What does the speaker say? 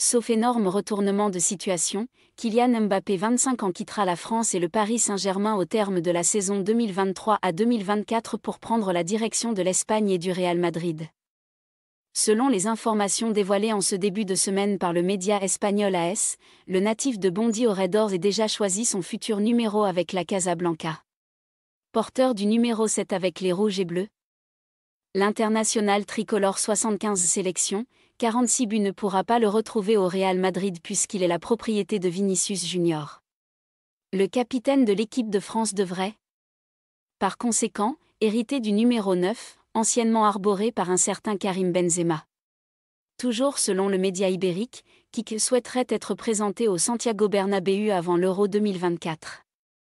Sauf énorme retournement de situation, Kylian Mbappé 25 ans quittera la France et le Paris Saint-Germain au terme de la saison 2023 à 2024 pour prendre la direction de l'Espagne et du Real Madrid. Selon les informations dévoilées en ce début de semaine par le média espagnol AS, le natif de Bondy aurait d'ores et déjà choisi son futur numéro avec la Casablanca. Porteur du numéro 7 avec les rouges et bleus, L'international tricolore 75 sélection, 46 buts ne pourra pas le retrouver au Real Madrid puisqu'il est la propriété de Vinicius Junior. Le capitaine de l'équipe de France devrait, par conséquent, hériter du numéro 9, anciennement arboré par un certain Karim Benzema. Toujours selon le média ibérique, qui souhaiterait être présenté au Santiago Bernabéu avant l'Euro 2024.